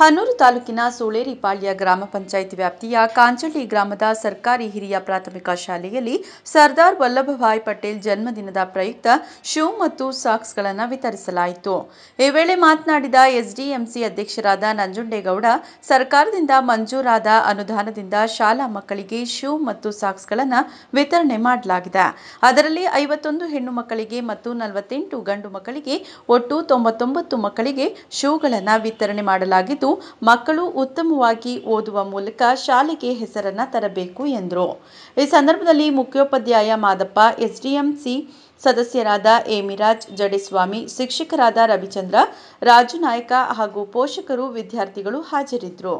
ಹನೂರು ತಾಲೂಕಿನ ಸೋಳೇರಿಪಾಳ್ಯ ಗ್ರಾಮ ಪಂಚಾಯಿತಿ ವ್ಯಾಪ್ತಿಯ ಕಾಂಚಳ್ಳಿ ಗ್ರಾಮದ ಸರ್ಕಾರಿ ಹಿರಿಯ ಪ್ರಾಥಮಿಕ ಶಾಲೆಯಲ್ಲಿ ಸರ್ದಾರ್ ವಲ್ಲಭಭಾಯ್ ಪಟೇಲ್ ಜನ್ಮದಿನದ ಪ್ರಯುಕ್ತ ಶೂ ಮತ್ತು ಸಾಕ್ಸ್ಗಳನ್ನು ವಿತರಿಸಲಾಯಿತು ಈ ವೇಳೆ ಮಾತನಾಡಿದ ಎಸ್ಡಿಎಂಸಿ ಅಧ್ಯಕ್ಷರಾದ ನಂಜುಂಡೇಗೌಡ ಸರ್ಕಾರದಿಂದ ಮಂಜೂರಾದ ಅನುದಾನದಿಂದ ಶಾಲಾ ಮಕ್ಕಳಿಗೆ ಶೂ ಮತ್ತು ಸಾಕ್ಸ್ಗಳನ್ನು ವಿತರಣೆ ಮಾಡಲಾಗಿದೆ ಅದರಲ್ಲಿ ಐವತ್ತೊಂದು ಹೆಣ್ಣು ಮಕ್ಕಳಿಗೆ ಮತ್ತು ನಲವತ್ತೆಂಟು ಗಂಡು ಮಕ್ಕಳಿಗೆ ಒಟ್ಟು ತೊಂಬತ್ತೊಂಬತ್ತು ಮಕ್ಕಳಿಗೆ ಶೂಗಳನ್ನು ವಿತರಣೆ ಮಾಡಲಾಗಿದ್ದು ಮಕ್ಕಳು ಉತ್ತಮವಾಗಿ ಓದುವ ಮೂಲಕ ಶಾಲೆಗೆ ಹೆಸರನ್ನ ತರಬೇಕು ಎಂದರು ಈ ಸಂದರ್ಭದಲ್ಲಿ ಮುಖ್ಯೋಪಾಧ್ಯಾಯ ಮಾದಪ್ಪ ಎಸ್ಡಿಎಂಸಿ ಸದಸ್ಯರಾದ ಎಮಿರಾಜ್ ಜಡೇಸ್ವಾಮಿ ಶಿಕ್ಷಕರಾದ ರವಿಚಂದ್ರ ರಾಜು ನಾಯಕ ಹಾಗೂ ಪೋಷಕರು ವಿದ್ಯಾರ್ಥಿಗಳು ಹಾಜರಿದ್ದರು